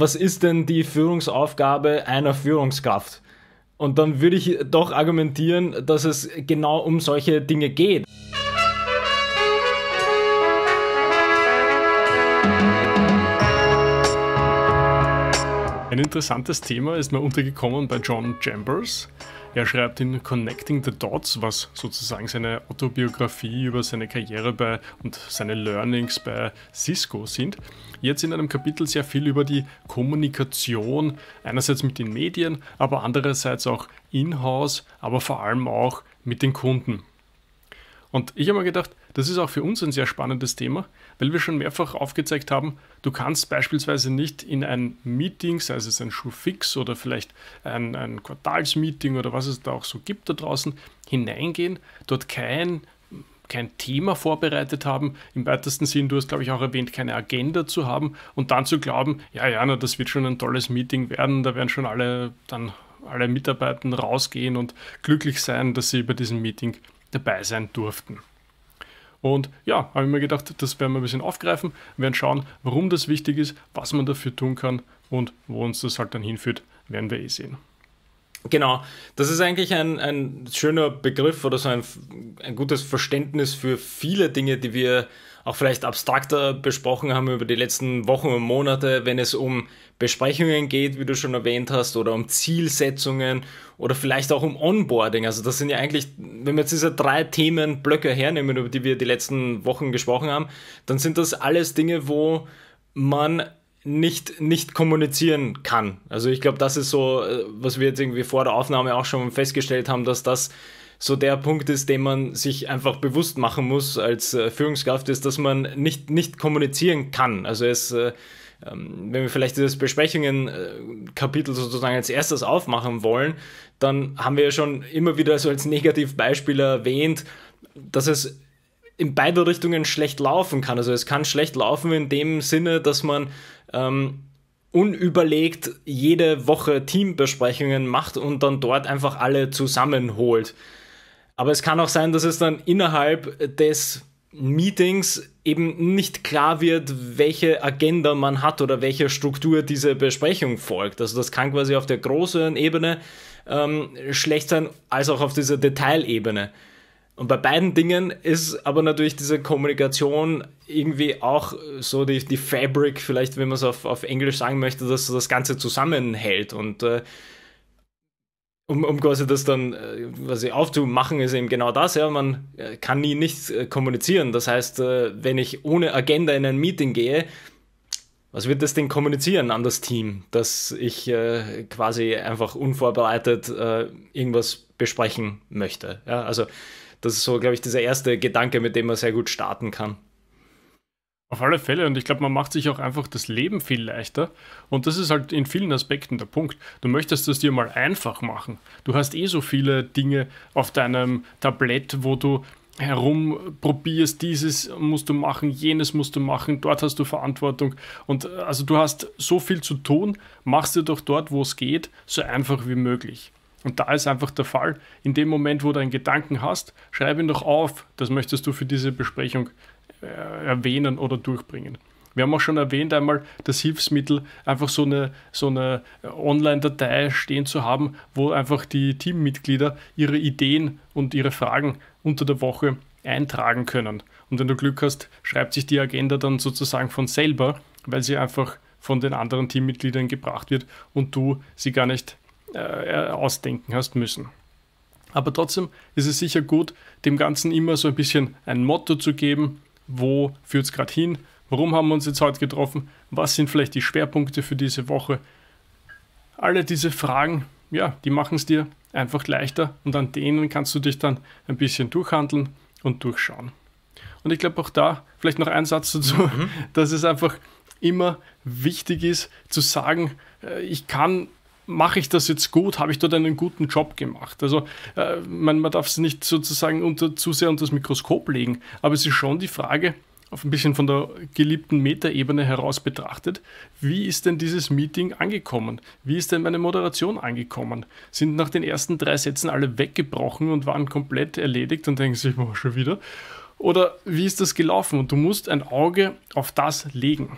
was ist denn die Führungsaufgabe einer Führungskraft? Und dann würde ich doch argumentieren, dass es genau um solche Dinge geht. Ein interessantes Thema ist mir untergekommen bei John Chambers. Er schreibt in Connecting the Dots, was sozusagen seine Autobiografie über seine Karriere bei und seine Learnings bei Cisco sind, jetzt in einem Kapitel sehr viel über die Kommunikation, einerseits mit den Medien, aber andererseits auch in-house, aber vor allem auch mit den Kunden. Und ich habe mir gedacht, das ist auch für uns ein sehr spannendes Thema, weil wir schon mehrfach aufgezeigt haben, du kannst beispielsweise nicht in ein Meeting, sei es ein Schuhfix oder vielleicht ein, ein Quartalsmeeting oder was es da auch so gibt da draußen, hineingehen, dort kein kein Thema vorbereitet haben, im weitesten Sinn, du hast glaube ich auch erwähnt, keine Agenda zu haben und dann zu glauben, ja, ja, na, das wird schon ein tolles Meeting werden, da werden schon alle dann alle Mitarbeiter rausgehen und glücklich sein, dass sie bei diesem Meeting dabei sein durften. Und ja, habe ich mir gedacht, das werden wir ein bisschen aufgreifen, werden schauen, warum das wichtig ist, was man dafür tun kann und wo uns das halt dann hinführt, werden wir eh sehen. Genau, das ist eigentlich ein, ein schöner Begriff oder so ein, ein gutes Verständnis für viele Dinge, die wir auch vielleicht abstrakter besprochen haben über die letzten Wochen und Monate, wenn es um Besprechungen geht, wie du schon erwähnt hast, oder um Zielsetzungen oder vielleicht auch um Onboarding. Also das sind ja eigentlich, wenn wir jetzt diese drei Themenblöcke hernehmen, über die wir die letzten Wochen gesprochen haben, dann sind das alles Dinge, wo man nicht, nicht kommunizieren kann. Also ich glaube, das ist so, äh, was wir jetzt irgendwie vor der Aufnahme auch schon festgestellt haben, dass das so der Punkt ist, den man sich einfach bewusst machen muss als äh, Führungskraft, ist, dass man nicht, nicht kommunizieren kann. Also es äh, ähm, wenn wir vielleicht dieses Besprechungen-Kapitel äh, sozusagen als erstes aufmachen wollen, dann haben wir ja schon immer wieder so als Negativbeispiel erwähnt, dass es in beide Richtungen schlecht laufen kann. Also es kann schlecht laufen in dem Sinne, dass man ähm, unüberlegt jede Woche Teambesprechungen macht und dann dort einfach alle zusammenholt. Aber es kann auch sein, dass es dann innerhalb des Meetings eben nicht klar wird, welche Agenda man hat oder welcher Struktur diese Besprechung folgt. Also das kann quasi auf der großen Ebene ähm, schlecht sein, als auch auf dieser Detailebene. Und bei beiden Dingen ist aber natürlich diese Kommunikation irgendwie auch so die, die Fabric, vielleicht wenn man es auf, auf Englisch sagen möchte, dass das Ganze zusammenhält. Und äh, um, um quasi das dann was äh, ich aufzumachen, ist eben genau das. Ja, man äh, kann nie nichts äh, kommunizieren. Das heißt, wenn ich ohne Agenda in ein Meeting gehe, was wird das denn kommunizieren an das Team, dass ich quasi einfach unvorbereitet irgendwas besprechen möchte? Ja, also das ist so, glaube ich, dieser erste Gedanke, mit dem man sehr gut starten kann. Auf alle Fälle und ich glaube, man macht sich auch einfach das Leben viel leichter und das ist halt in vielen Aspekten der Punkt. Du möchtest es dir mal einfach machen. Du hast eh so viele Dinge auf deinem Tablett, wo du herumprobierst, dieses musst du machen, jenes musst du machen, dort hast du Verantwortung und äh, also du hast so viel zu tun, machst dir doch dort, wo es geht, so einfach wie möglich. Und da ist einfach der Fall, in dem Moment, wo du einen Gedanken hast, schreib ihn doch auf, das möchtest du für diese Besprechung äh, erwähnen oder durchbringen. Wir haben auch schon erwähnt einmal das Hilfsmittel, einfach so eine, so eine Online-Datei stehen zu haben, wo einfach die Teammitglieder ihre Ideen und ihre Fragen unter der Woche eintragen können. Und wenn du Glück hast, schreibt sich die Agenda dann sozusagen von selber, weil sie einfach von den anderen Teammitgliedern gebracht wird und du sie gar nicht äh, ausdenken hast müssen. Aber trotzdem ist es sicher gut, dem Ganzen immer so ein bisschen ein Motto zu geben, wo führt es gerade hin, warum haben wir uns jetzt heute getroffen, was sind vielleicht die Schwerpunkte für diese Woche. Alle diese Fragen, ja, die machen es dir einfach leichter und an denen kannst du dich dann ein bisschen durchhandeln und durchschauen. Und ich glaube auch da, vielleicht noch ein Satz dazu, mhm. dass es einfach immer wichtig ist zu sagen, äh, ich kann mache ich das jetzt gut? Habe ich dort einen guten Job gemacht? Also äh, man, man darf es nicht sozusagen unter, zu sehr unter das Mikroskop legen, aber es ist schon die Frage, auf ein bisschen von der geliebten Metaebene heraus betrachtet, wie ist denn dieses Meeting angekommen? Wie ist denn meine Moderation angekommen? Sind nach den ersten drei Sätzen alle weggebrochen und waren komplett erledigt und denken sich, oh, schon wieder? Oder wie ist das gelaufen? Und du musst ein Auge auf das legen.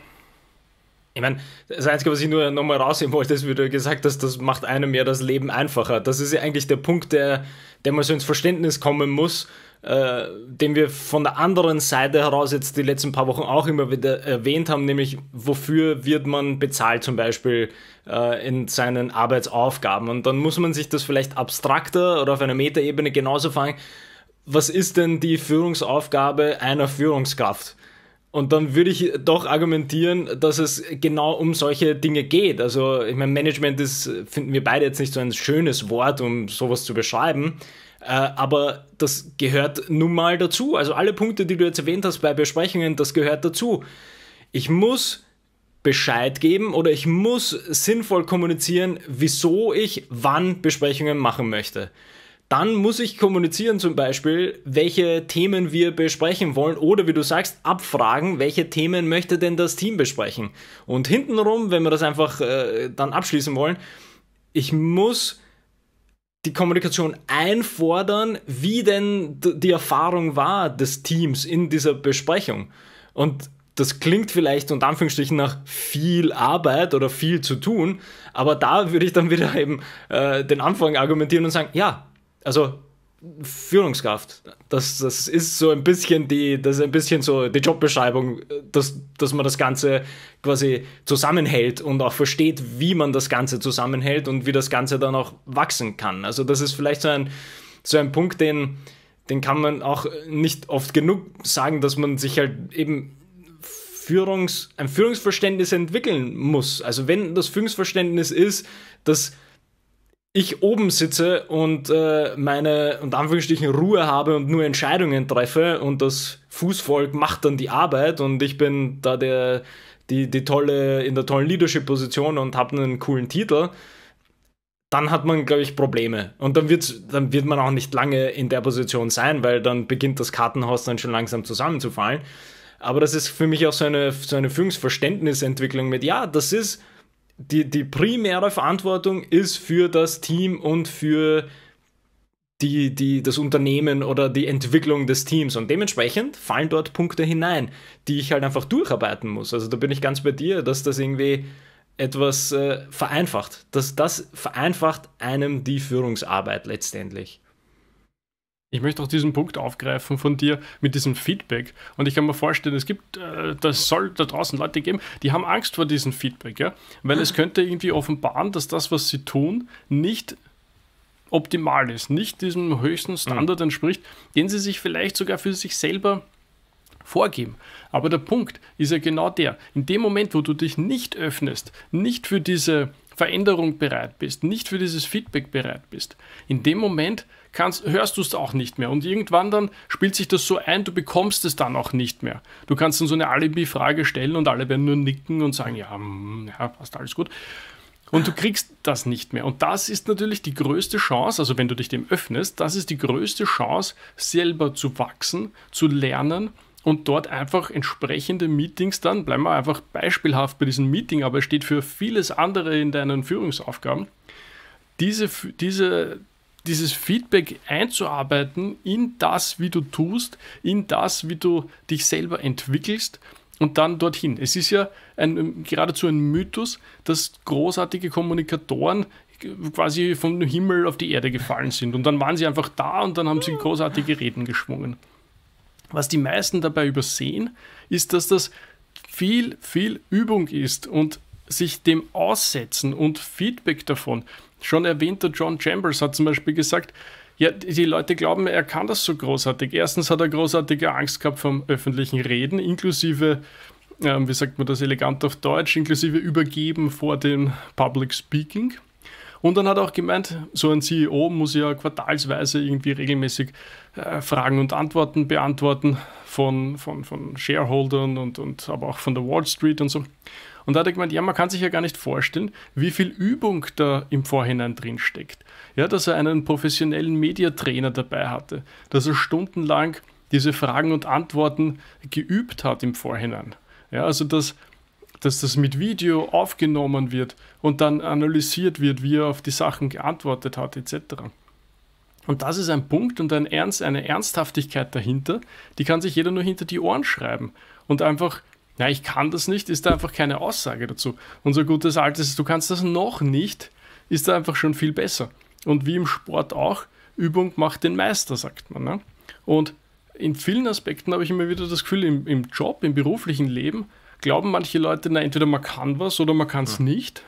Ich meine, das Einzige, was ich nur nochmal rausheben wollte, ist, wie du gesagt hast, das macht einem ja das Leben einfacher. Das ist ja eigentlich der Punkt, der, der mal so ins Verständnis kommen muss, äh, den wir von der anderen Seite heraus jetzt die letzten paar Wochen auch immer wieder erwähnt haben, nämlich wofür wird man bezahlt zum Beispiel äh, in seinen Arbeitsaufgaben. Und dann muss man sich das vielleicht abstrakter oder auf einer Metaebene genauso fragen, was ist denn die Führungsaufgabe einer Führungskraft? Und dann würde ich doch argumentieren, dass es genau um solche Dinge geht. Also, ich meine, Management ist, finden wir beide jetzt nicht so ein schönes Wort, um sowas zu beschreiben. Äh, aber das gehört nun mal dazu. Also, alle Punkte, die du jetzt erwähnt hast bei Besprechungen, das gehört dazu. Ich muss Bescheid geben oder ich muss sinnvoll kommunizieren, wieso ich wann Besprechungen machen möchte dann muss ich kommunizieren zum Beispiel, welche Themen wir besprechen wollen oder wie du sagst, abfragen, welche Themen möchte denn das Team besprechen. Und hintenrum, wenn wir das einfach äh, dann abschließen wollen, ich muss die Kommunikation einfordern, wie denn die Erfahrung war des Teams in dieser Besprechung. Und das klingt vielleicht unter Anführungsstrichen nach viel Arbeit oder viel zu tun, aber da würde ich dann wieder eben äh, den Anfang argumentieren und sagen, ja, also Führungskraft. Das, das ist so ein bisschen die, das ist ein bisschen so die Jobbeschreibung, dass, dass man das Ganze quasi zusammenhält und auch versteht, wie man das Ganze zusammenhält und wie das Ganze dann auch wachsen kann. Also das ist vielleicht so ein, so ein Punkt, den, den kann man auch nicht oft genug sagen, dass man sich halt eben Führungs, ein Führungsverständnis entwickeln muss. Also wenn das Führungsverständnis ist, dass ich oben sitze und äh, meine und Anführungsstrichen Ruhe habe und nur Entscheidungen treffe und das Fußvolk macht dann die Arbeit und ich bin da der die, die tolle in der tollen Leadership Position und habe einen coolen Titel, dann hat man glaube ich Probleme und dann wird dann wird man auch nicht lange in der Position sein, weil dann beginnt das Kartenhaus dann schon langsam zusammenzufallen. Aber das ist für mich auch so eine so eine Führungsverständnisentwicklung mit ja, das ist die, die primäre Verantwortung ist für das Team und für die, die, das Unternehmen oder die Entwicklung des Teams. Und dementsprechend fallen dort Punkte hinein, die ich halt einfach durcharbeiten muss. Also da bin ich ganz bei dir, dass das irgendwie etwas äh, vereinfacht. Dass das vereinfacht einem die Führungsarbeit letztendlich. Ich möchte auch diesen Punkt aufgreifen von dir mit diesem Feedback. Und ich kann mir vorstellen, es gibt, äh, das soll da draußen Leute geben, die haben Angst vor diesem Feedback, ja? weil es könnte irgendwie offenbaren, dass das, was sie tun, nicht optimal ist, nicht diesem höchsten Standard mhm. entspricht, den sie sich vielleicht sogar für sich selber vorgeben. Aber der Punkt ist ja genau der. In dem Moment, wo du dich nicht öffnest, nicht für diese Veränderung bereit bist, nicht für dieses Feedback bereit bist, in dem Moment kannst, hörst du es auch nicht mehr. Und irgendwann dann spielt sich das so ein, du bekommst es dann auch nicht mehr. Du kannst dann so eine Alibi-Frage stellen und alle werden nur nicken und sagen, ja, mm, ja, passt alles gut. Und du kriegst das nicht mehr. Und das ist natürlich die größte Chance, also wenn du dich dem öffnest, das ist die größte Chance, selber zu wachsen, zu lernen und dort einfach entsprechende Meetings dann, bleiben wir einfach beispielhaft bei diesem Meeting, aber es steht für vieles andere in deinen Führungsaufgaben, diese, diese, dieses Feedback einzuarbeiten in das, wie du tust, in das, wie du dich selber entwickelst und dann dorthin. Es ist ja ein, geradezu ein Mythos, dass großartige Kommunikatoren quasi vom Himmel auf die Erde gefallen sind und dann waren sie einfach da und dann haben sie großartige Reden geschwungen. Was die meisten dabei übersehen, ist, dass das viel, viel Übung ist und sich dem aussetzen und Feedback davon. Schon erwähnter John Chambers hat zum Beispiel gesagt, ja, die Leute glauben, er kann das so großartig. Erstens hat er großartige Angst gehabt vom öffentlichen Reden, inklusive, äh, wie sagt man das elegant auf Deutsch, inklusive Übergeben vor dem Public Speaking. Und dann hat er auch gemeint, so ein CEO muss ja quartalsweise irgendwie regelmäßig äh, Fragen und Antworten beantworten von, von, von Shareholdern und, und aber auch von der Wall Street und so. Und da hat er gemeint, ja, man kann sich ja gar nicht vorstellen, wie viel Übung da im Vorhinein drin steckt. Ja, dass er einen professionellen Mediatrainer dabei hatte, dass er stundenlang diese Fragen und Antworten geübt hat im Vorhinein. Ja, also dass dass das mit Video aufgenommen wird und dann analysiert wird, wie er auf die Sachen geantwortet hat, etc. Und das ist ein Punkt und ein Ernst, eine Ernsthaftigkeit dahinter, die kann sich jeder nur hinter die Ohren schreiben und einfach ja, ich kann das nicht, ist da einfach keine Aussage dazu. Unser gutes altes, du kannst das noch nicht, ist da einfach schon viel besser. Und wie im Sport auch, Übung macht den Meister, sagt man. Ne? Und in vielen Aspekten habe ich immer wieder das Gefühl, im, im Job, im beruflichen Leben glauben manche Leute, na, entweder man kann was oder man kann es mhm. nicht.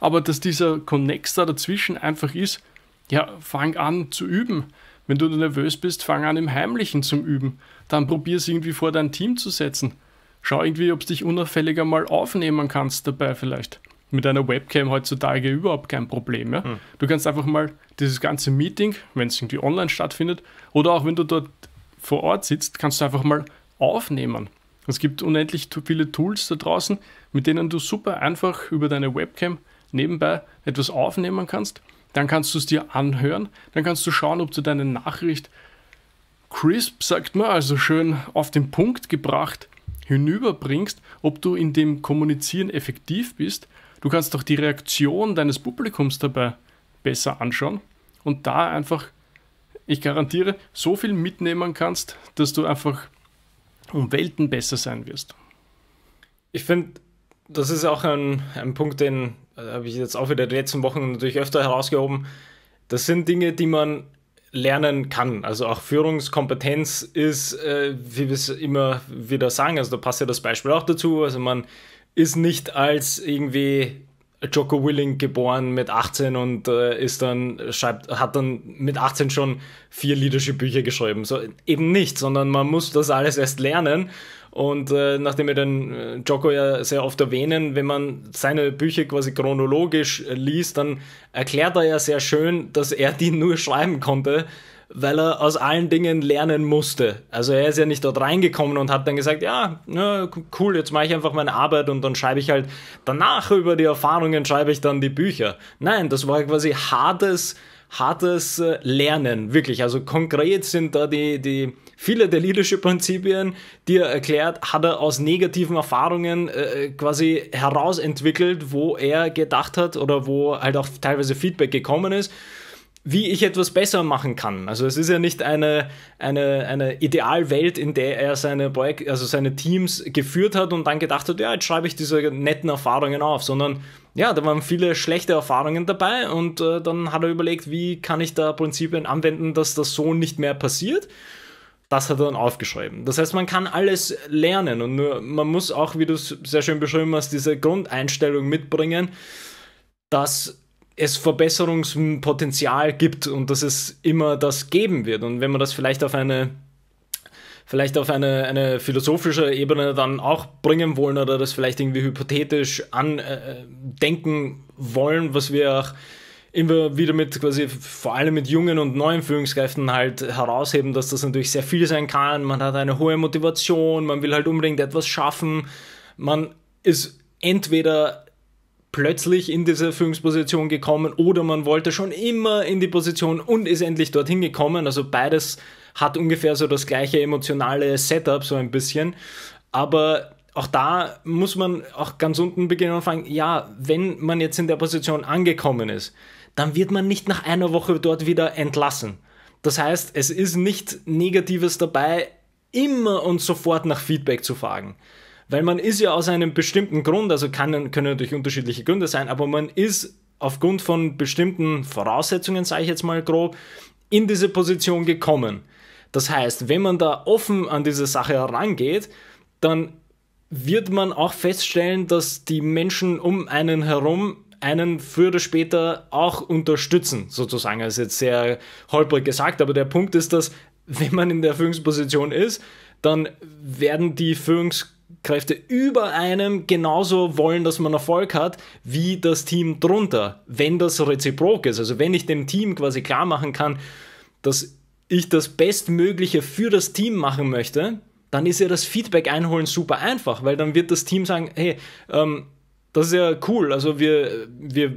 Aber dass dieser Connex dazwischen einfach ist, ja, fang an zu üben. Wenn du nervös bist, fang an im Heimlichen zu Üben. Dann probier es irgendwie vor dein Team zu setzen. Schau irgendwie, ob du dich unauffälliger mal aufnehmen kannst dabei vielleicht. Mit einer Webcam heutzutage überhaupt kein Problem. Ja? Hm. Du kannst einfach mal dieses ganze Meeting, wenn es irgendwie online stattfindet, oder auch wenn du dort vor Ort sitzt, kannst du einfach mal aufnehmen. Es gibt unendlich viele Tools da draußen, mit denen du super einfach über deine Webcam nebenbei etwas aufnehmen kannst. Dann kannst du es dir anhören. Dann kannst du schauen, ob du deine Nachricht crisp, sagt man, also schön auf den Punkt gebracht hinüberbringst, ob du in dem Kommunizieren effektiv bist. Du kannst auch die Reaktion deines Publikums dabei besser anschauen und da einfach, ich garantiere, so viel mitnehmen kannst, dass du einfach um Welten besser sein wirst. Ich finde, das ist auch ein, ein Punkt, den also äh, habe ich jetzt auch wieder in den letzten Wochen natürlich öfter herausgehoben. Das sind Dinge, die man lernen kann. Also auch Führungskompetenz ist, äh, wie wir es immer wieder sagen, also da passt ja das Beispiel auch dazu. Also man ist nicht als irgendwie Joko Willing geboren mit 18 und äh, ist dann schreibt, hat dann mit 18 schon vier Leadership-Bücher geschrieben. So, eben nicht, sondern man muss das alles erst lernen. Und äh, nachdem wir den äh, Joko ja sehr oft erwähnen, wenn man seine Bücher quasi chronologisch äh, liest, dann erklärt er ja sehr schön, dass er die nur schreiben konnte, weil er aus allen Dingen lernen musste. Also er ist ja nicht dort reingekommen und hat dann gesagt, ja, na, cool, jetzt mache ich einfach meine Arbeit und dann schreibe ich halt danach über die Erfahrungen, schreibe ich dann die Bücher. Nein, das war quasi hartes, hartes äh, Lernen, wirklich. Also konkret sind da die, die viele der Leadership-Prinzipien, die er erklärt, hat er aus negativen Erfahrungen äh, äh quasi herausentwickelt, wo er gedacht hat oder wo halt auch teilweise Feedback gekommen ist wie ich etwas besser machen kann. Also es ist ja nicht eine, eine, eine Idealwelt, in der er seine, Projek also seine Teams geführt hat und dann gedacht hat, ja, jetzt schreibe ich diese netten Erfahrungen auf, sondern ja, da waren viele schlechte Erfahrungen dabei und äh, dann hat er überlegt, wie kann ich da Prinzipien anwenden, dass das so nicht mehr passiert. Das hat er dann aufgeschrieben. Das heißt, man kann alles lernen und nur, man muss auch, wie du es sehr schön beschrieben hast, diese Grundeinstellung mitbringen, dass es Verbesserungspotenzial gibt und dass es immer das geben wird. Und wenn man das vielleicht auf eine vielleicht auf eine, eine philosophische Ebene dann auch bringen wollen oder das vielleicht irgendwie hypothetisch andenken äh, wollen, was wir auch immer wieder mit quasi vor allem mit jungen und neuen Führungskräften halt herausheben, dass das natürlich sehr viel sein kann. Man hat eine hohe Motivation, man will halt unbedingt etwas schaffen, man ist entweder plötzlich in diese Führungsposition gekommen oder man wollte schon immer in die Position und ist endlich dorthin gekommen. Also beides hat ungefähr so das gleiche emotionale Setup, so ein bisschen. Aber auch da muss man auch ganz unten beginnen und fragen, ja, wenn man jetzt in der Position angekommen ist, dann wird man nicht nach einer Woche dort wieder entlassen. Das heißt, es ist nicht Negatives dabei, immer und sofort nach Feedback zu fragen. Weil man ist ja aus einem bestimmten Grund, also kann, können natürlich unterschiedliche Gründe sein, aber man ist aufgrund von bestimmten Voraussetzungen, sage ich jetzt mal grob, in diese Position gekommen. Das heißt, wenn man da offen an diese Sache herangeht, dann wird man auch feststellen, dass die Menschen um einen herum einen früher oder später auch unterstützen, sozusagen. Das ist jetzt sehr holprig gesagt, aber der Punkt ist, dass wenn man in der Führungsposition ist, dann werden die Führungs Kräfte über einem genauso wollen, dass man Erfolg hat, wie das Team drunter, wenn das reziprok ist. Also wenn ich dem Team quasi klar machen kann, dass ich das Bestmögliche für das Team machen möchte, dann ist ja das Feedback einholen super einfach, weil dann wird das Team sagen, hey, ähm, das ist ja cool, also wir, wir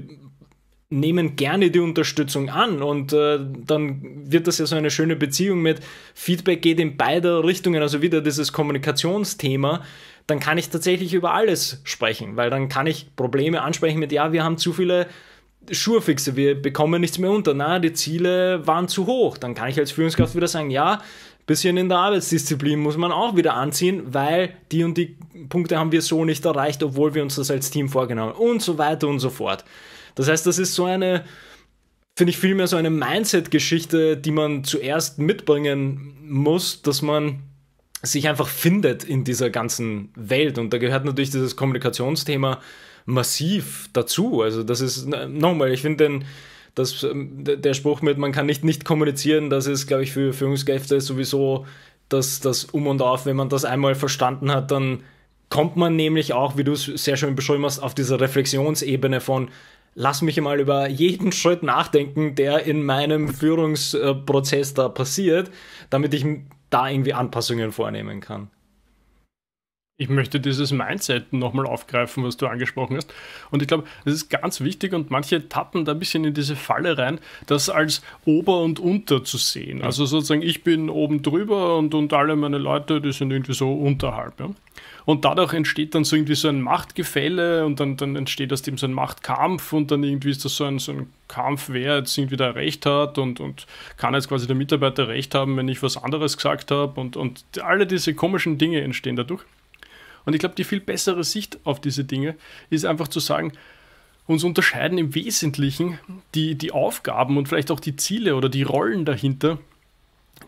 nehmen gerne die Unterstützung an und äh, dann wird das ja so eine schöne Beziehung mit Feedback geht in beide Richtungen, also wieder dieses Kommunikationsthema, dann kann ich tatsächlich über alles sprechen, weil dann kann ich Probleme ansprechen mit, ja, wir haben zu viele Schurfixe, wir bekommen nichts mehr unter, na, die Ziele waren zu hoch, dann kann ich als Führungskraft wieder sagen, ja, bisschen in der Arbeitsdisziplin muss man auch wieder anziehen, weil die und die Punkte haben wir so nicht erreicht, obwohl wir uns das als Team vorgenommen haben und so weiter und so fort. Das heißt, das ist so eine, finde ich vielmehr so eine Mindset-Geschichte, die man zuerst mitbringen muss, dass man sich einfach findet in dieser ganzen Welt. Und da gehört natürlich dieses Kommunikationsthema massiv dazu. Also das ist, nochmal, ich finde den, das, ähm, der Spruch mit, man kann nicht nicht kommunizieren, das ist, glaube ich, für Führungskräfte sowieso das, das Um und Auf. Wenn man das einmal verstanden hat, dann kommt man nämlich auch, wie du es sehr schön beschrieben hast, auf dieser Reflexionsebene von, lass mich mal über jeden Schritt nachdenken, der in meinem Führungsprozess da passiert, damit ich da irgendwie Anpassungen vornehmen kann. Ich möchte dieses Mindset nochmal aufgreifen, was du angesprochen hast. Und ich glaube, das ist ganz wichtig und manche tappen da ein bisschen in diese Falle rein, das als Ober und Unter zu sehen. Also sozusagen, ich bin oben drüber und, und alle meine Leute, die sind irgendwie so unterhalb. Ja? Und dadurch entsteht dann so irgendwie so ein Machtgefälle und dann, dann entsteht aus dem so ein Machtkampf und dann irgendwie ist das so ein, so ein Kampf, wer jetzt irgendwie da Recht hat und, und kann jetzt quasi der Mitarbeiter Recht haben, wenn ich was anderes gesagt habe und, und alle diese komischen Dinge entstehen dadurch. Und ich glaube, die viel bessere Sicht auf diese Dinge ist einfach zu sagen, uns unterscheiden im Wesentlichen die, die Aufgaben und vielleicht auch die Ziele oder die Rollen dahinter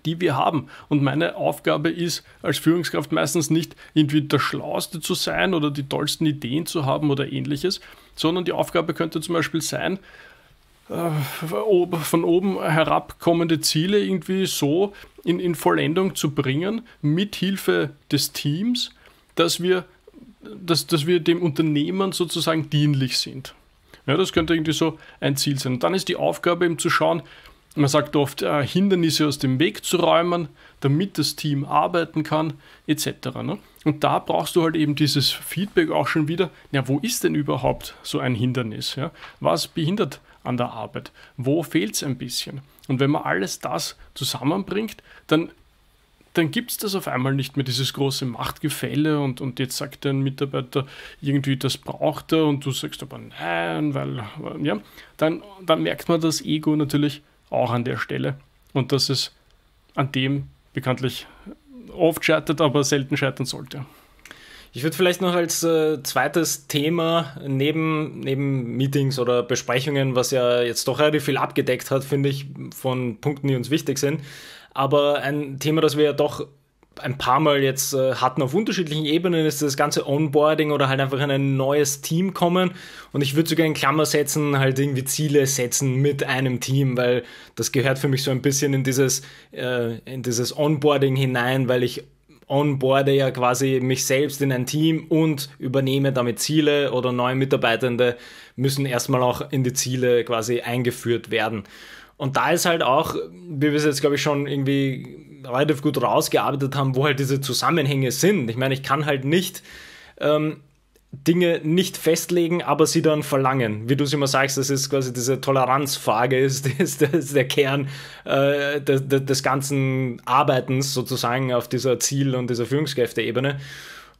die wir haben. Und meine Aufgabe ist als Führungskraft meistens nicht irgendwie der Schlauste zu sein oder die tollsten Ideen zu haben oder ähnliches, sondern die Aufgabe könnte zum Beispiel sein, äh, von oben herab kommende Ziele irgendwie so in, in Vollendung zu bringen, mit Hilfe des Teams, dass wir, dass, dass wir dem Unternehmen sozusagen dienlich sind. Ja, das könnte irgendwie so ein Ziel sein. Und dann ist die Aufgabe eben zu schauen, man sagt oft, äh, Hindernisse aus dem Weg zu räumen, damit das Team arbeiten kann, etc. Ne? Und da brauchst du halt eben dieses Feedback auch schon wieder. Ja, wo ist denn überhaupt so ein Hindernis? Ja? Was behindert an der Arbeit? Wo fehlt es ein bisschen? Und wenn man alles das zusammenbringt, dann, dann gibt es das auf einmal nicht mehr, dieses große Machtgefälle und, und jetzt sagt ein Mitarbeiter irgendwie, das braucht er und du sagst aber nein, weil, ja, dann, dann merkt man das Ego natürlich auch an der Stelle. Und dass es an dem bekanntlich oft scheitert, aber selten scheitern sollte. Ich würde vielleicht noch als äh, zweites Thema neben, neben Meetings oder Besprechungen, was ja jetzt doch relativ viel abgedeckt hat, finde ich, von Punkten, die uns wichtig sind, aber ein Thema, das wir ja doch ein paar Mal jetzt äh, hatten auf unterschiedlichen Ebenen, ist das ganze Onboarding oder halt einfach in ein neues Team kommen. Und ich würde sogar in Klammer setzen, halt irgendwie Ziele setzen mit einem Team, weil das gehört für mich so ein bisschen in dieses, äh, in dieses Onboarding hinein, weil ich onboarde ja quasi mich selbst in ein Team und übernehme damit Ziele oder neue Mitarbeitende müssen erstmal auch in die Ziele quasi eingeführt werden. Und da ist halt auch, wie wir es jetzt glaube ich schon irgendwie relativ gut rausgearbeitet haben, wo halt diese Zusammenhänge sind. Ich meine, ich kann halt nicht ähm, Dinge nicht festlegen, aber sie dann verlangen. Wie du es immer sagst, das ist quasi diese Toleranzfrage, ist, ist, ist der Kern äh, des, des, ganzen Arbeitens sozusagen auf dieser Ziel- und dieser Führungskräfteebene.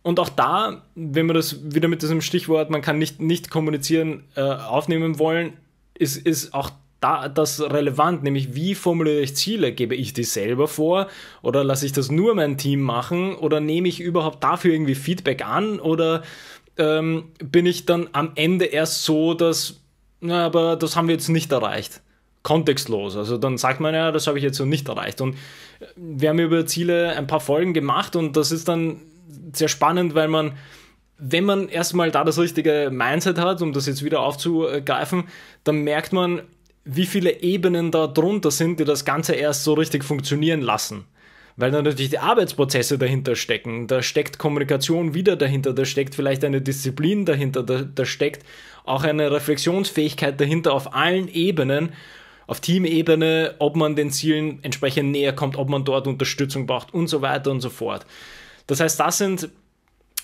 Und auch da, wenn wir das wieder mit diesem Stichwort, man kann nicht, nicht kommunizieren, äh, aufnehmen wollen, ist, ist auch da, das relevant, nämlich wie formuliere ich Ziele? Gebe ich die selber vor oder lasse ich das nur mein Team machen oder nehme ich überhaupt dafür irgendwie Feedback an oder ähm, bin ich dann am Ende erst so, dass, na, aber das haben wir jetzt nicht erreicht? kontextlos. Also dann sagt man ja, das habe ich jetzt so nicht erreicht. Und äh, wir haben über Ziele ein paar Folgen gemacht und das ist dann sehr spannend, weil man, wenn man erstmal da das richtige Mindset hat, um das jetzt wieder aufzugreifen, dann merkt man, wie viele Ebenen da drunter sind, die das Ganze erst so richtig funktionieren lassen. Weil da natürlich die Arbeitsprozesse dahinter stecken, da steckt Kommunikation wieder dahinter, da steckt vielleicht eine Disziplin dahinter, da, da steckt auch eine Reflexionsfähigkeit dahinter auf allen Ebenen, auf Teamebene, ob man den Zielen entsprechend näher kommt, ob man dort Unterstützung braucht und so weiter und so fort. Das heißt, das sind,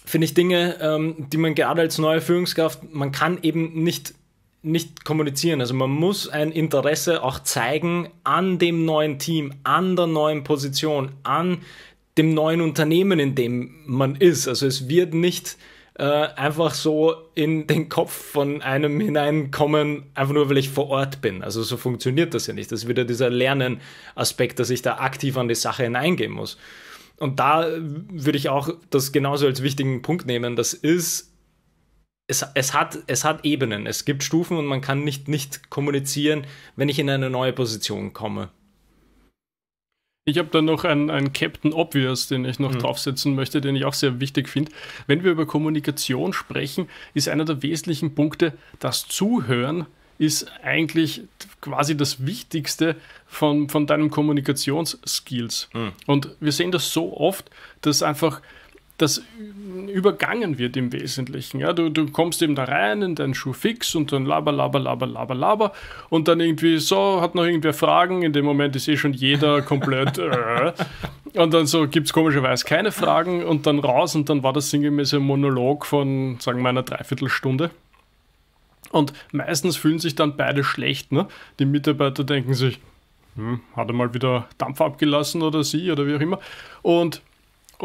finde ich, Dinge, ähm, die man gerade als neue Führungskraft, man kann eben nicht nicht kommunizieren. Also man muss ein Interesse auch zeigen an dem neuen Team, an der neuen Position, an dem neuen Unternehmen, in dem man ist. Also es wird nicht äh, einfach so in den Kopf von einem hineinkommen, einfach nur weil ich vor Ort bin. Also so funktioniert das ja nicht. Das ist wieder dieser Lernen-Aspekt, dass ich da aktiv an die Sache hineingehen muss. Und da äh, würde ich auch das genauso als wichtigen Punkt nehmen. Das ist es, es, hat, es hat Ebenen, es gibt Stufen und man kann nicht, nicht kommunizieren, wenn ich in eine neue Position komme. Ich habe dann noch einen, einen, Captain Obvious, den ich noch mhm. draufsetzen möchte, den ich auch sehr wichtig finde. Wenn wir über Kommunikation sprechen, ist einer der wesentlichen Punkte das Zuhören ist eigentlich quasi das Wichtigste von, von deinen Kommunikationsskills. Mhm. Und wir sehen das so oft, dass einfach das übergangen wird im Wesentlichen. Ja, du, du kommst eben da rein in deinen Schuh fix und dann laber, laber, laber, laber, laber und dann irgendwie so, hat noch irgendwer Fragen, in dem Moment ist eh schon jeder komplett äh, und dann so gibt es komischerweise keine Fragen und dann raus und dann war das sinngemäße Monolog von, sagen wir, einer Dreiviertelstunde. Und meistens fühlen sich dann beide schlecht. Ne? Die Mitarbeiter denken sich, hm, hat er mal wieder Dampf abgelassen oder sie oder wie auch immer. Und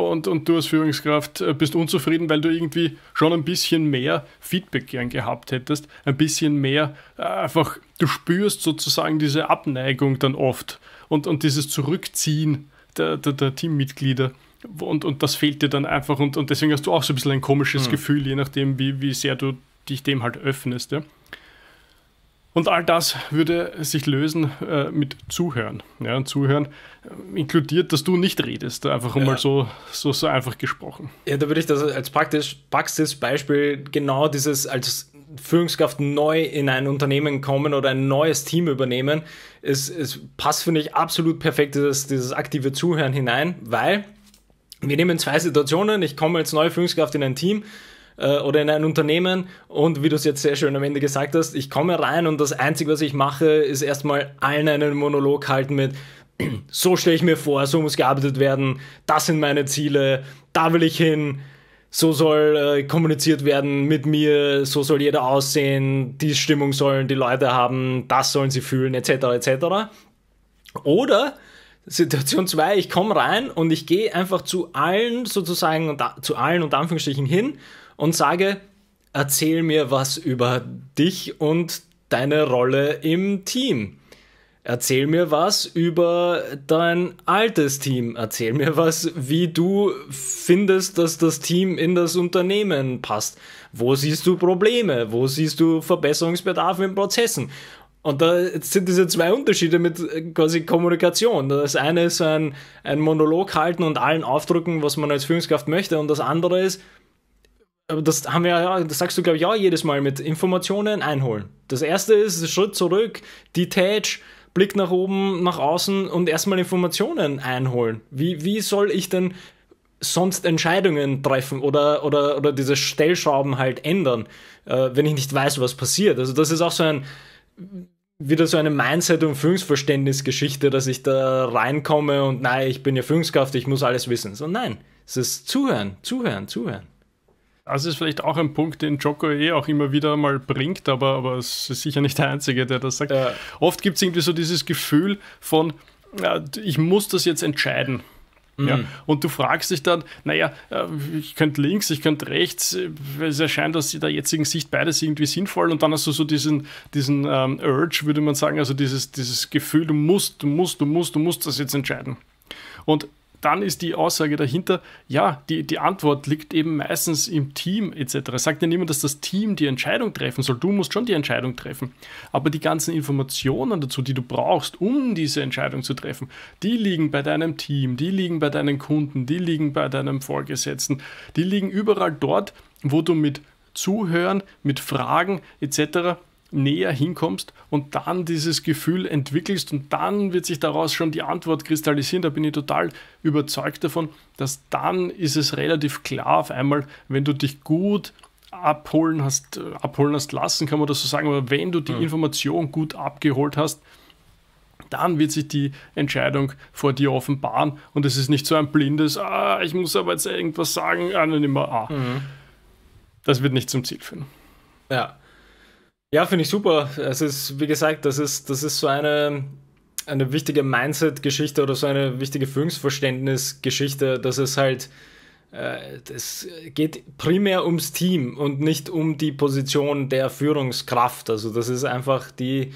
und, und du als Führungskraft äh, bist unzufrieden, weil du irgendwie schon ein bisschen mehr Feedback gern gehabt hättest, ein bisschen mehr äh, einfach, du spürst sozusagen diese Abneigung dann oft und, und dieses Zurückziehen der, der, der Teammitglieder. Und, und das fehlt dir dann einfach und, und deswegen hast du auch so ein bisschen ein komisches hm. Gefühl, je nachdem, wie, wie sehr du dich dem halt öffnest. Ja? Und all das würde sich lösen äh, mit Zuhören. Ja, Zuhören inkludiert, dass du nicht redest, einfach ja. mal so, so, so einfach gesprochen. Ja, da würde ich das als praktisch Praxisbeispiel genau dieses als Führungskraft neu in ein Unternehmen kommen oder ein neues Team übernehmen. Es, es passt, finde ich, absolut perfekt dieses, dieses aktive Zuhören hinein, weil wir nehmen zwei Situationen. Ich komme als neue Führungskraft in ein Team äh, oder in ein Unternehmen und wie du es jetzt sehr schön am Ende gesagt hast, ich komme rein und das Einzige, was ich mache, ist erstmal allen einen Monolog halten mit, so stelle ich mir vor, so muss gearbeitet werden, das sind meine Ziele, da will ich hin, so soll äh, kommuniziert werden mit mir, so soll jeder aussehen, die Stimmung sollen die Leute haben, das sollen sie fühlen, etc. etc. Oder Situation 2, ich komme rein und ich gehe einfach zu allen sozusagen und zu allen und Anführungsstrichen hin und sage, erzähl mir was über dich und deine Rolle im Team. Erzähl mir was über dein altes Team. Erzähl mir was, wie du findest, dass das Team in das Unternehmen passt. Wo siehst du Probleme? Wo siehst du Verbesserungsbedarf in Prozessen? Und da sind diese zwei Unterschiede mit äh, quasi Kommunikation. Das eine ist ein, ein Monolog halten und allen aufdrücken, was man als Führungskraft möchte. Und das andere ist, aber das haben wir ja, das sagst du, glaube ich, auch jedes Mal mit Informationen einholen. Das erste ist Schritt zurück, detach, Blick nach oben, nach außen und erstmal Informationen einholen. Wie, wie soll ich denn sonst Entscheidungen treffen oder, oder, oder diese Stellschrauben halt ändern, äh, wenn ich nicht weiß, was passiert? Also, das ist auch so ein, wieder so eine Mindset- und Führungsverständnisgeschichte, dass ich da reinkomme und nein, ich bin ja Führungskraft, ich muss alles wissen. So, nein, es ist zuhören, zuhören, zuhören. Das also ist vielleicht auch ein Punkt, den Joko eh auch immer wieder mal bringt, aber, aber es ist sicher nicht der Einzige, der das sagt. Ja. Oft gibt es irgendwie so dieses Gefühl von, ich muss das jetzt entscheiden. Ja. Mhm. Und du fragst dich dann, naja, äh, ich könnte links, ich könnte rechts, es erscheint aus der jetzigen Sicht beides irgendwie sinnvoll und dann hast du so diesen, diesen ähm, Urge, würde man sagen, also dieses, dieses Gefühl, du musst, du musst, du musst, du musst das jetzt entscheiden. Und dann ist die Aussage dahinter, ja, die, die Antwort liegt eben meistens im Team etc. Es sagt ja niemand, dass das Team die Entscheidung treffen soll. Du musst schon die Entscheidung treffen. Aber die ganzen Informationen dazu, die du brauchst, um diese Entscheidung zu treffen, die liegen bei deinem Team, die liegen bei deinen Kunden, die liegen bei deinem Vorgesetzten, die liegen überall dort, wo du mit Zuhören, mit Fragen etc näher hinkommst und dann dieses Gefühl entwickelst und dann wird sich daraus schon die Antwort kristallisieren. Da bin ich total überzeugt davon, dass dann ist es relativ klar auf einmal, wenn du dich gut abholen hast, äh, abholen hast lassen, kann man das so sagen, aber wenn du die Information gut abgeholt hast, dann wird sich die Entscheidung vor dir offenbaren und es ist nicht so ein blindes, ah, ich muss aber jetzt irgendwas sagen, ah, dann immer, ah. Mhm. Das wird nicht zum Ziel führen. Ja. Ja, finde ich super. Es ist, wie gesagt, das ist, das ist so eine, eine wichtige Mindset-Geschichte oder so eine wichtige Führungsverständnis-Geschichte, dass es halt, äh, es geht primär ums Team und nicht um die Position der Führungskraft. Also das ist einfach die,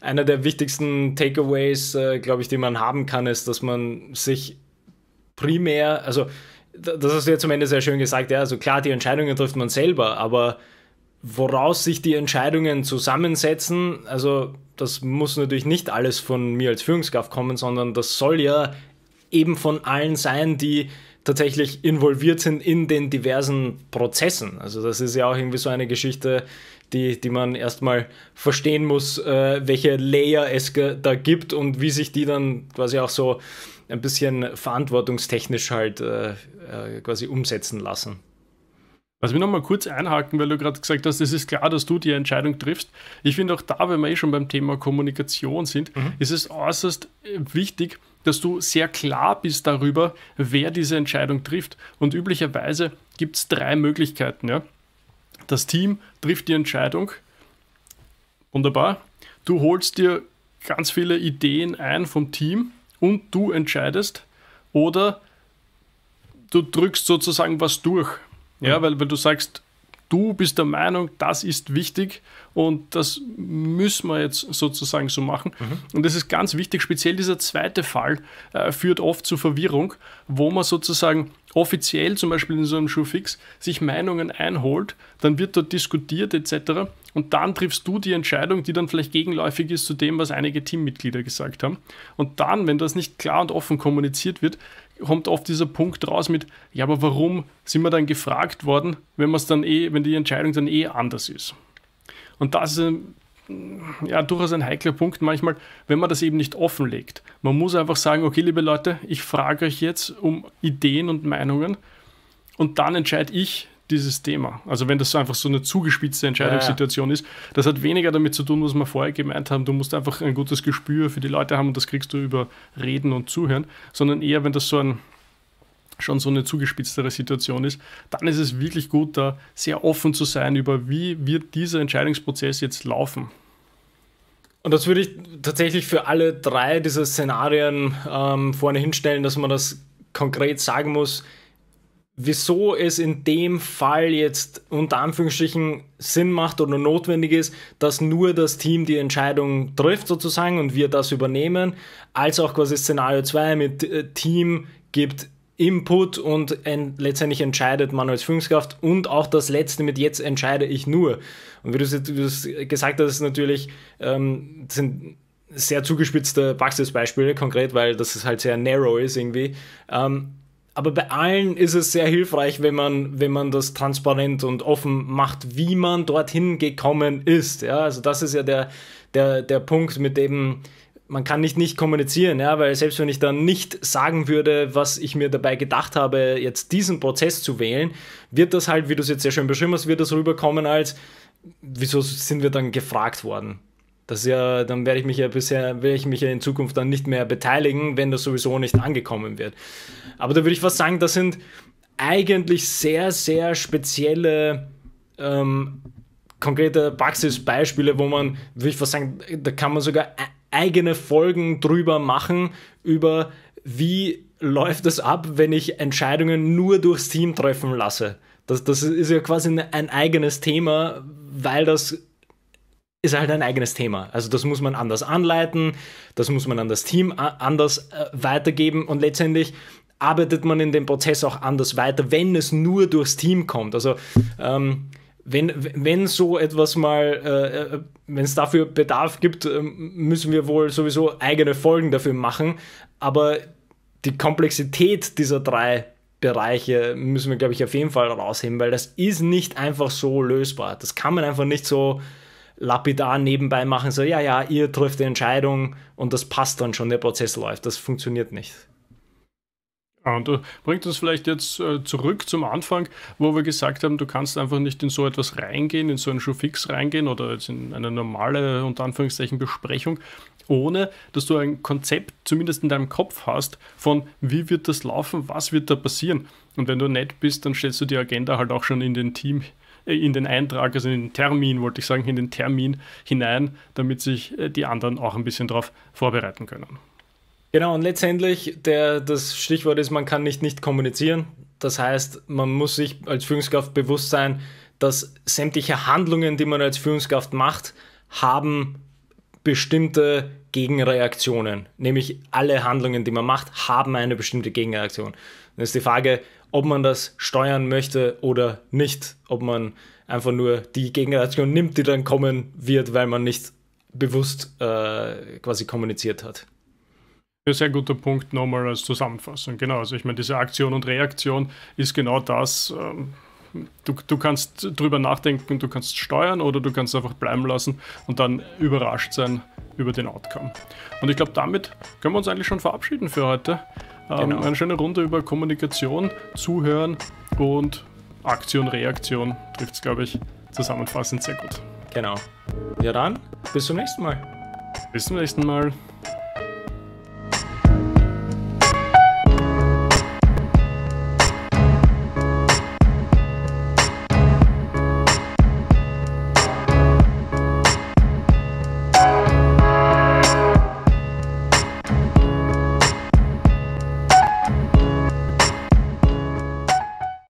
einer der wichtigsten Takeaways, äh, glaube ich, die man haben kann, ist, dass man sich primär, also das hast du ja zum Ende sehr schön gesagt, ja, also klar, die Entscheidungen trifft man selber, aber woraus sich die Entscheidungen zusammensetzen, also das muss natürlich nicht alles von mir als Führungskraft kommen, sondern das soll ja eben von allen sein, die tatsächlich involviert sind in den diversen Prozessen. Also das ist ja auch irgendwie so eine Geschichte, die, die man erstmal verstehen muss, äh, welche Layer es da gibt und wie sich die dann quasi auch so ein bisschen verantwortungstechnisch halt äh, äh, quasi umsetzen lassen. Was mir nochmal kurz einhaken, weil du gerade gesagt hast, es ist klar, dass du die Entscheidung triffst. Ich finde auch da, wenn wir eh schon beim Thema Kommunikation sind, mhm. ist es äußerst äh, wichtig, dass du sehr klar bist darüber, wer diese Entscheidung trifft. Und üblicherweise gibt es drei Möglichkeiten. Ja? Das Team trifft die Entscheidung. Wunderbar. Du holst dir ganz viele Ideen ein vom Team und du entscheidest. Oder du drückst sozusagen was durch ja, mhm. weil, weil du sagst, du bist der Meinung, das ist wichtig und das müssen wir jetzt sozusagen so machen. Mhm. Und das ist ganz wichtig, speziell dieser zweite Fall äh, führt oft zu Verwirrung, wo man sozusagen offiziell zum Beispiel in so einem Schuhfix sich Meinungen einholt, dann wird dort diskutiert etc. Und dann triffst du die Entscheidung, die dann vielleicht gegenläufig ist zu dem, was einige Teammitglieder gesagt haben. Und dann, wenn das nicht klar und offen kommuniziert wird, kommt oft dieser Punkt raus mit, ja, aber warum sind wir dann gefragt worden, wenn man es dann eh, wenn die Entscheidung dann eh anders ist? Und das ist ja, durchaus ein heikler Punkt manchmal, wenn man das eben nicht offenlegt. Man muss einfach sagen, okay, liebe Leute, ich frage euch jetzt um Ideen und Meinungen und dann entscheide ich, dieses Thema. Also wenn das einfach so eine zugespitzte Entscheidungssituation ja, ja. ist, das hat weniger damit zu tun, was wir vorher gemeint haben. Du musst einfach ein gutes Gespür für die Leute haben und das kriegst du über Reden und Zuhören, sondern eher, wenn das so ein schon so eine zugespitztere Situation ist, dann ist es wirklich gut, da sehr offen zu sein über, wie wird dieser Entscheidungsprozess jetzt laufen. Und das würde ich tatsächlich für alle drei dieser Szenarien ähm, vorne hinstellen, dass man das konkret sagen muss, wieso es in dem Fall jetzt unter Anführungsstrichen Sinn macht oder notwendig ist, dass nur das Team die Entscheidung trifft sozusagen und wir das übernehmen, als auch quasi Szenario 2 mit äh, Team gibt Input und ent letztendlich entscheidet man als Führungskraft und auch das Letzte mit jetzt entscheide ich nur. Und wie du es gesagt hast, ist natürlich ähm, sind sehr zugespitzte Praxisbeispiele konkret, weil das halt sehr narrow ist irgendwie. Ähm, aber bei allen ist es sehr hilfreich, wenn man, wenn man das transparent und offen macht, wie man dorthin gekommen ist. Ja, also das ist ja der, der, der Punkt, mit dem man kann nicht nicht kommunizieren, ja, weil selbst wenn ich dann nicht sagen würde, was ich mir dabei gedacht habe, jetzt diesen Prozess zu wählen, wird das halt, wie du es jetzt sehr schön beschrieben hast, wird das rüberkommen als, wieso sind wir dann gefragt worden? Das ist ja, dann werde ich mich ja bisher, werde ich mich ja in Zukunft dann nicht mehr beteiligen, wenn das sowieso nicht angekommen wird. Aber da würde ich was sagen, das sind eigentlich sehr, sehr spezielle ähm, konkrete Praxisbeispiele, wo man, würde ich was sagen, da kann man sogar e-, eigene Folgen drüber machen, über wie läuft es ab, wenn ich Entscheidungen nur durchs Team treffen lasse. Das, das ist ja quasi ein eigenes Thema, weil das ist halt ein eigenes Thema. Also das muss man anders anleiten, das muss man an das Team anders äh, weitergeben und letztendlich arbeitet man in dem Prozess auch anders weiter, wenn es nur durchs Team kommt. Also ähm, wenn, wenn so etwas mal, äh, äh wenn es dafür Bedarf gibt, äh, müssen wir wohl sowieso eigene Folgen dafür machen. Aber die Komplexität dieser drei Bereiche müssen wir, glaube ich, auf jeden Fall rausheben, weil das ist nicht einfach so lösbar. Das kann man einfach nicht so lapidar nebenbei machen, so, ja, ja, ihr trifft die Entscheidung und das passt dann schon, der Prozess läuft. Das funktioniert nicht. Ja, ah, und äh, bringt uns vielleicht jetzt äh, zurück zum Anfang, wo wir gesagt haben, du kannst einfach nicht in so etwas reingehen, in so einen Schuhfix reingehen oder jetzt in eine normale, unter Anführungszeichen, Besprechung, ohne dass du ein Konzept zumindest in deinem Kopf hast von, wie wird das laufen, was wird da passieren. Und wenn du nett bist, dann stellst du die Agenda halt auch schon in den Team, äh, in den Eintrag, also in den Termin, wollte ich sagen, in den Termin hinein, damit sich äh, die anderen auch ein bisschen darauf vorbereiten können. Genau, und letztendlich, der, das Stichwort ist, man kann nicht nicht kommunizieren. Das heißt, man muss sich als Führungskraft bewusst sein, dass sämtliche Handlungen, die man als Führungskraft macht, haben bestimmte Gegenreaktionen. Nämlich alle Handlungen, die man macht, haben eine bestimmte Gegenreaktion. Dann ist die Frage, ob man das steuern möchte oder nicht. Ob man einfach nur die Gegenreaktion nimmt, die dann kommen wird, weil man nicht bewusst äh, quasi kommuniziert hat. Ein sehr guter Punkt nochmal als Zusammenfassung. Genau, also ich meine, diese Aktion und Reaktion ist genau das. Ähm Du, du, kannst drüber nachdenken, du kannst steuern oder du kannst einfach bleiben lassen und dann überrascht sein über den Outcome. Und ich glaube, damit können wir uns eigentlich schon verabschieden für heute. Ähm, genau. eine schöne Runde über Kommunikation, Zuhören und Aktion, Reaktion trifft es, glaube ich, zusammenfassend sehr gut. Genau. Ja dann, bis zum nächsten Mal. Bis zum nächsten Mal.